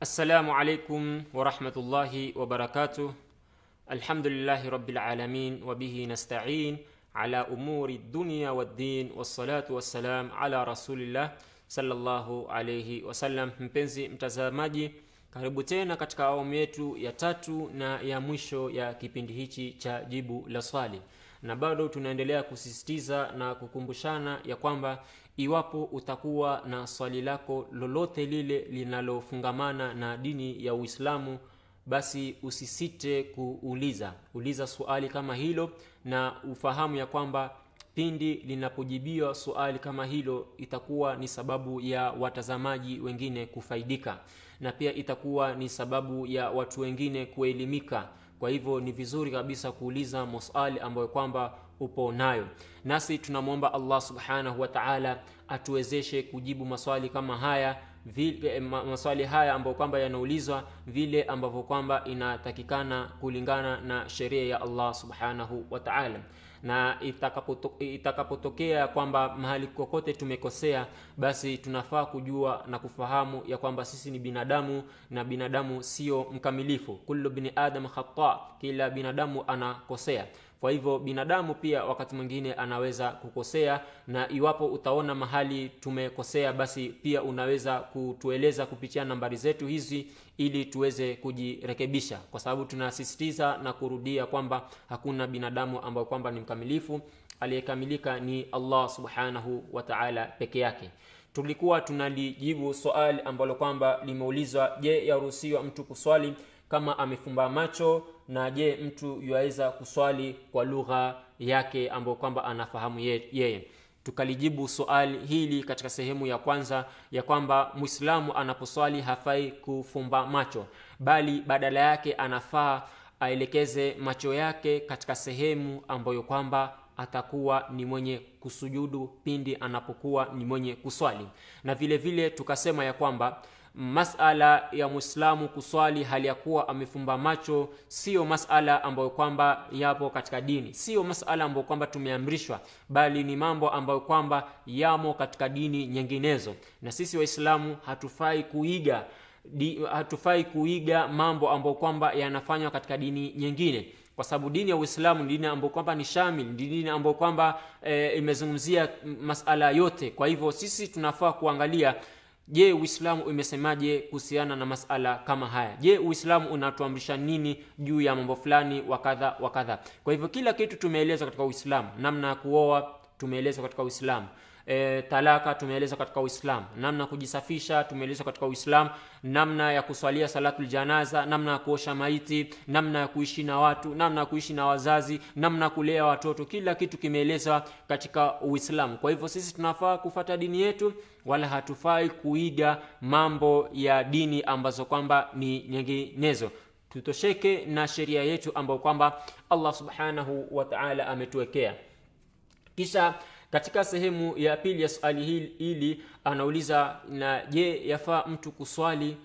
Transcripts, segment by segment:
Assalamu alaikum warahmatullahi wabarakatuh. Alhamdulillahi rabbil alamin wa bihi nasta'in ala umuri dunya waddin wassalatu wassalam ala rasulillah sallallahu alayhi wasallam. Mpenzi mtazamaji, karibu tena katika awamu yetu ya tatu na ya mwisho ya kipindi hichi cha jibu la swali, na bado tunaendelea kusisitiza na kukumbushana ya kwamba iwapo utakuwa na swali lako lolote lile linalofungamana na dini ya Uislamu, basi usisite kuuliza. Uliza suali kama hilo, na ufahamu ya kwamba pindi linapojibiwa suali kama hilo itakuwa ni sababu ya watazamaji wengine kufaidika, na pia itakuwa ni sababu ya watu wengine kuelimika. Kwa hivyo ni vizuri kabisa kuuliza maswali ambayo kwamba upo nayo. Nasi tunamwomba Allah subhanahu wa ta'ala atuwezeshe kujibu maswali kama haya vile, maswali haya ambayo kwamba yanaulizwa vile ambavyo kwamba inatakikana kulingana na sheria ya Allah subhanahu wa ta'ala na itakapotokea itakapoto kwamba mahali kokote tumekosea, basi tunafaa kujua na kufahamu ya kwamba sisi ni binadamu na binadamu sio mkamilifu. Kullu bini adam khata, kila binadamu anakosea. Kwa hivyo binadamu pia wakati mwingine anaweza kukosea, na iwapo utaona mahali tumekosea, basi pia unaweza kutueleza kupitia nambari zetu hizi ili tuweze kujirekebisha, kwa sababu tunasisitiza na kurudia kwamba hakuna binadamu ambayo kwamba ni mkamilifu. Aliyekamilika ni Allah subhanahu wa ta'ala peke yake. Tulikuwa tunalijibu swali ambalo kwamba limeulizwa: Je, yaruhusiwa mtu kuswali kama amefumba macho na je mtu yuaweza kuswali kwa lugha yake ambayo kwamba anafahamu yeye tukalijibu suali hili katika sehemu ya kwanza ya kwamba mwislamu anaposwali hafai kufumba macho bali badala yake anafaa aelekeze macho yake katika sehemu ambayo kwamba atakuwa ni mwenye kusujudu pindi anapokuwa ni mwenye kuswali na vile vile tukasema ya kwamba masala ya mwislamu kuswali hali ya kuwa amefumba macho siyo masala ambayo kwamba yapo katika dini siyo masala ambayo kwamba tumeamrishwa bali ni mambo ambayo kwamba yamo katika dini nyinginezo na sisi waislamu hatufai kuiga di, hatufai kuiga mambo ambayo kwamba yanafanywa katika dini nyingine kwa sababu dini ya uislamu ni dini ambayo kwamba ni shamil ni dini ambayo kwamba e, imezungumzia masala yote kwa hivyo sisi tunafaa kuangalia Je, Uislamu umesemaje kuhusiana na masala kama haya? Je, Uislamu unatuamrisha nini juu ya mambo fulani wa kadha wa kadha? Kwa hivyo kila kitu tumeelezwa katika Uislamu, namna ya kuoa tumeelezwa katika Uislamu, e, talaka tumeelezwa katika Uislamu, namna ya kujisafisha tumeelezwa katika Uislamu, namna ya kuswalia salatuljanaza janaza, namna ya kuosha maiti, namna ya kuishi na watu, namna ya kuishi na wazazi, namna ya kulea watoto, kila kitu kimeelezwa katika Uislamu. Kwa hivyo sisi tunafaa kufata dini yetu, wala hatufai kuiga mambo ya dini ambazo kwamba ni nyinginezo. Tutosheke na sheria yetu ambayo kwamba Allah subhanahu wa ta'ala ametuwekea kisha katika sehemu ya pili ya swali hili anauliza na je, yafaa mtu kuswali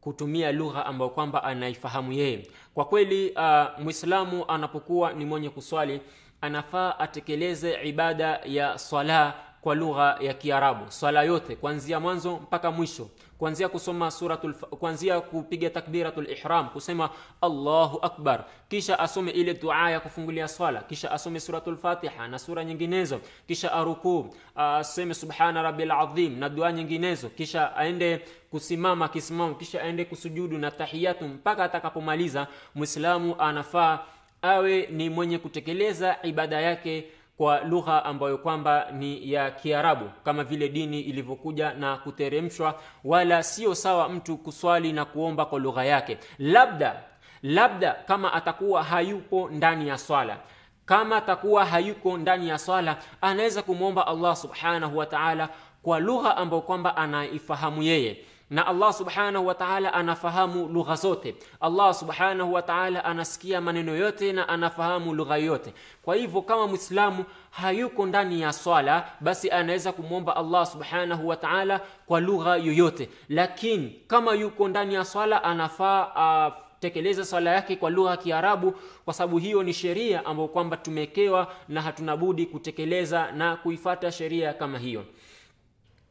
kutumia lugha ambayo kwamba anaifahamu yeye? Kwa kweli uh, Muislamu anapokuwa ni mwenye kuswali anafaa atekeleze ibada ya swala kwa lugha ya Kiarabu, swala yote kuanzia mwanzo mpaka mwisho, kuanzia kusoma suratul, kuanzia kupiga takbiratul ihram, kusema Allahu akbar, kisha asome ile dua ya kufungulia swala, kisha asome suratul Fatiha na sura nyinginezo, kisha aruku aseme subhana rabbil azim na dua nyinginezo, kisha aende kusimama kisimamo, kisha aende kusujudu na tahiyatu mpaka atakapomaliza. muislamu anafaa awe ni mwenye kutekeleza ibada yake kwa lugha ambayo kwamba ni ya Kiarabu kama vile dini ilivyokuja na kuteremshwa, wala sio sawa mtu kuswali na kuomba kwa lugha yake, labda labda kama atakuwa hayupo ndani ya swala kama atakuwa hayuko ndani ya swala, anaweza kumwomba Allah subhanahu wa ta'ala kwa lugha ambayo kwamba anaifahamu yeye na allah subhanahu wa taala anafahamu lugha zote allah subhanahu wa taala anasikia maneno yote na anafahamu lugha yote kwa hivyo kama mwislamu hayuko ndani ya swala basi anaweza kumwomba allah subhanahu wa taala kwa lugha yoyote lakini kama yuko ndani ya swala anafaa uh, tekeleza swala yake kwa lugha ya kiarabu kwa sababu hiyo ni sheria ambayo kwamba tumekewa na hatunabudi kutekeleza na kuifata sheria kama hiyo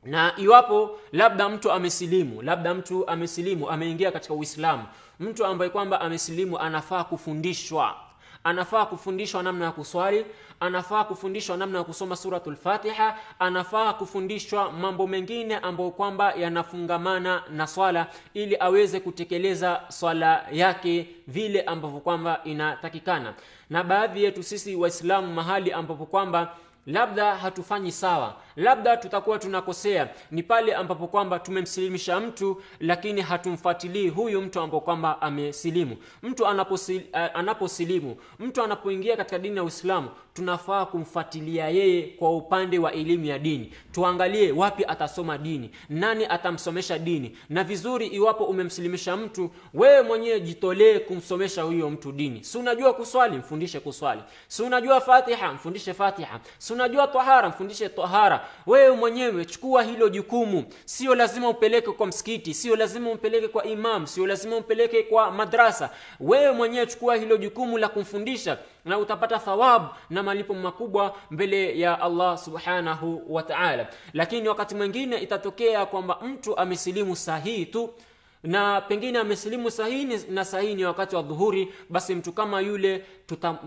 na iwapo labda mtu amesilimu labda mtu amesilimu ameingia katika uislamu mtu ambaye kwamba amesilimu anafaa kufundishwa anafaa kufundishwa namna ya kuswali anafaa kufundishwa namna ya kusoma suratul fatiha anafaa kufundishwa mambo mengine ambayo kwamba yanafungamana na swala ili aweze kutekeleza swala yake vile ambavyo kwamba inatakikana na baadhi yetu sisi waislamu mahali ambapo kwamba labda hatufanyi sawa labda tutakuwa tunakosea ni pale ambapo kwamba tumemsilimisha mtu lakini hatumfuatilii huyu mtu ambapo kwamba amesilimu mtu eh, anaposilimu mtu anapoingia katika dini ya uislamu tunafaa kumfuatilia yeye kwa upande wa elimu ya dini tuangalie wapi atasoma dini nani atamsomesha dini na vizuri iwapo umemsilimisha mtu wewe mwenyewe jitolee kumsomesha huyo mtu dini si unajua kuswali mfundishe kuswali si unajua fatiha mfundishe fatiha si unajua tahara mfundishe tahara wewe mwenyewe chukua hilo jukumu. Sio lazima upeleke kwa msikiti, sio lazima umpeleke kwa imam, sio lazima umpeleke kwa madrasa. Wewe mwenyewe chukua hilo jukumu la kumfundisha, na utapata thawabu na malipo makubwa mbele ya Allah subhanahu wa ta'ala. Lakini wakati mwingine itatokea kwamba mtu amesilimu sahihi tu na pengine amesilimu sahihi na sahihi ni wakati wa dhuhuri, basi mtu kama yule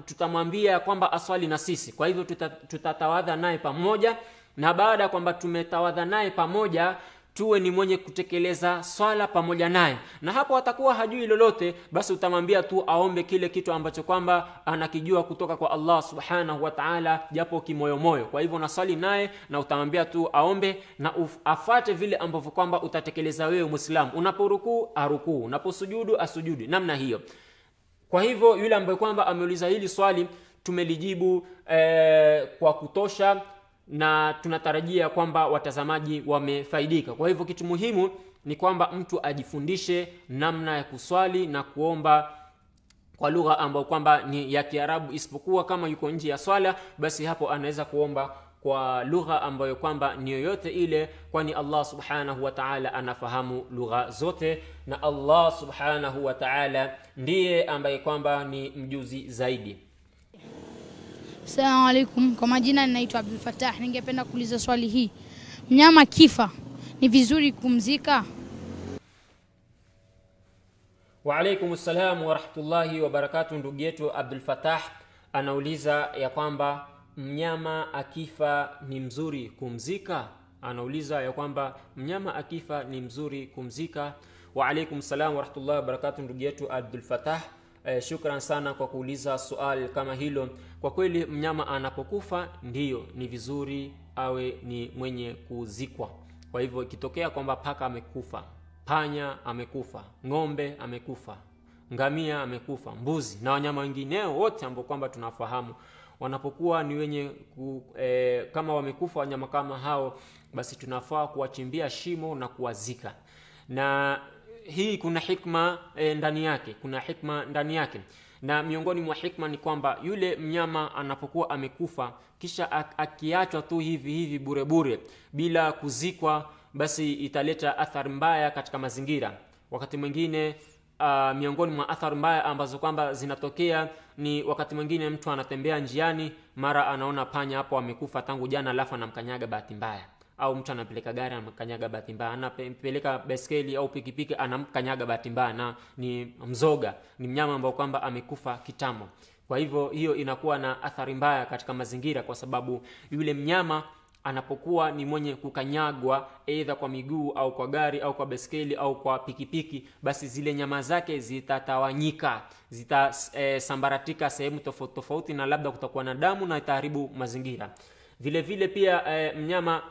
tutamwambia tuta kwamba aswali na sisi. Kwa hivyo tutatawadha tuta naye pamoja na baada ya kwamba tumetawadha naye pamoja tuwe ni mwenye kutekeleza swala pamoja naye na hapo atakuwa hajui lolote basi utamwambia tu aombe kile kitu ambacho kwamba anakijua kutoka kwa allah subhanahu wa taala japo kimoyomoyo kwa hivyo naswali naye na utamwambia tu aombe na afate vile ambavyo kwamba utatekeleza wewe mwislamu unaporukuu arukuu unaposujudu asujudi namna hiyo kwa hivyo yule ambaye kwamba ameuliza hili swali tumelijibu eh, kwa kutosha na tunatarajia kwamba watazamaji wamefaidika. Kwa hivyo kitu muhimu ni kwamba mtu ajifundishe namna ya kuswali na kuomba kwa lugha ambayo kwamba ni ya Kiarabu, isipokuwa kama yuko nje ya swala, basi hapo anaweza kuomba kwa lugha ambayo kwamba ni yoyote ile, kwani Allah subhanahu wa ta'ala anafahamu lugha zote, na Allah subhanahu wa ta'ala ndiye ambaye kwamba ni mjuzi zaidi. Assalamu alaikum. Kwa majina ninaitwa Abdul Fatah. Ningependa kuuliza swali hii. Mnyama kifa ni vizuri kumzika? Wa alaikum salam wa rahmatullahi wa barakatuh. Ndugu yetu Abdul Fatah anauliza ya kwamba mnyama akifa ni mzuri kumzika? Anauliza ya kwamba mnyama akifa ni mzuri kumzika. Wa alaikum salam wa rahmatullahi wa barakatuh. Ndugu yetu Abdul Fatah eh, shukran sana kwa kuuliza swali kama hilo. Kwa kweli mnyama anapokufa ndiyo ni vizuri awe ni mwenye kuzikwa. Kwa hivyo ikitokea kwamba paka amekufa, panya amekufa, ng'ombe amekufa, ngamia amekufa, mbuzi na wanyama wengineo wote ambao kwamba tunafahamu wanapokuwa ni wenye ku, e, kama wamekufa wanyama kama hao, basi tunafaa kuwachimbia shimo na kuwazika. Na hii kuna hikma e, ndani yake, kuna hikma ndani yake, na miongoni mwa hikma ni kwamba yule mnyama anapokuwa amekufa kisha akiachwa tu hivi hivi bure bure bila kuzikwa, basi italeta athari mbaya katika mazingira. Wakati mwingine uh, miongoni mwa athari mbaya ambazo kwamba zinatokea ni wakati mwingine mtu anatembea njiani, mara anaona panya hapo amekufa tangu jana, alafu anamkanyaga bahati mbaya au mtu anapeleka gari anakanyaga bahati mbaya, anapeleka baiskeli au pikipiki anamkanyaga bahati mbaya, na ni mzoga, ni mnyama ambao kwamba amekufa kitambo. Kwa hivyo hiyo inakuwa na athari mbaya katika mazingira, kwa sababu yule mnyama anapokuwa ni mwenye kukanyagwa aidha kwa miguu au kwa gari au kwa beskeli au kwa pikipiki, basi zile nyama zake zitatawanyika, zitasambaratika eh, e, sehemu tofauti tofauti, na labda kutakuwa na damu na itaharibu mazingira. Vile vile pia e, mnyama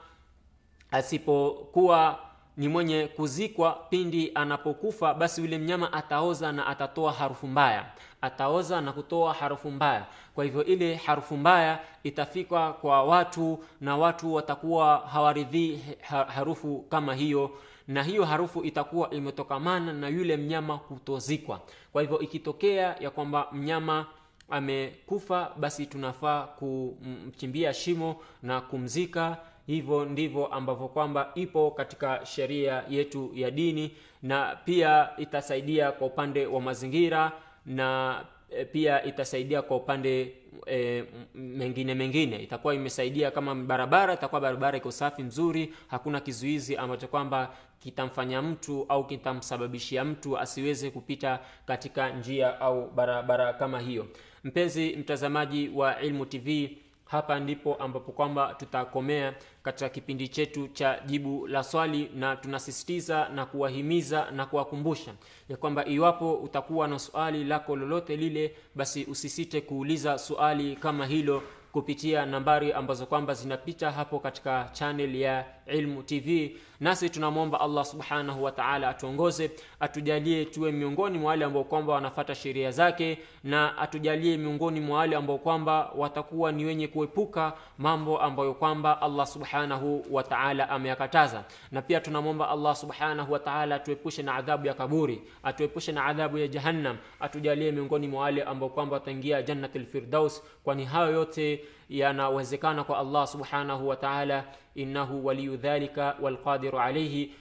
asipokuwa ni mwenye kuzikwa pindi anapokufa, basi yule mnyama ataoza na atatoa harufu mbaya, ataoza na kutoa harufu mbaya. Kwa hivyo ile harufu mbaya itafika kwa watu na watu watakuwa hawaridhii harufu kama hiyo, na hiyo harufu itakuwa imetokamana na yule mnyama kutozikwa. Kwa hivyo ikitokea ya kwamba mnyama amekufa, basi tunafaa kumchimbia shimo na kumzika hivyo ndivyo ambavyo kwamba ipo katika sheria yetu ya dini, na pia itasaidia kwa upande wa mazingira na e, pia itasaidia kwa upande e, mengine mengine. Itakuwa imesaidia kama barabara, itakuwa barabara iko safi nzuri, hakuna kizuizi ambacho kwamba kitamfanya mtu au kitamsababishia mtu asiweze kupita katika njia au barabara kama hiyo. Mpenzi mtazamaji wa Ilmu TV hapa ndipo ambapo kwamba tutakomea katika kipindi chetu cha jibu la swali, na tunasisitiza na kuwahimiza na kuwakumbusha ya kwamba iwapo utakuwa na suali lako lolote lile, basi usisite kuuliza suali kama hilo kupitia nambari ambazo kwamba zinapita hapo katika chanel ya Ilmu TV. Nasi tunamwomba Allah subhanahu wa taala atuongoze, atujalie tuwe miongoni mwa wale ambao kwamba wanafata sheria zake, na atujalie miongoni mwa wale ambao kwamba watakuwa ni wenye kuepuka mambo ambayo kwamba Allah subhanahu wa taala ameyakataza. Na pia tunamwomba Allah subhanahu wa taala atuepushe na adhabu ya kaburi, atuepushe na adhabu ya Jahannam, atujalie miongoni mwa wale ambao kwamba wataingia Jannatul Firdaus, kwani hayo yote yanawezekana kwa allah subhanahu wa taala innahu waliyu dhalika walqadiru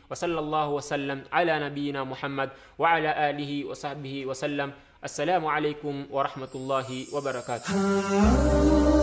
wa sallallahu wa sallam ala nabiyyina muhammad wa ala alihi wa sahbihi wa sallam assalamu alaykum wa rahmatullahi wa barakatuh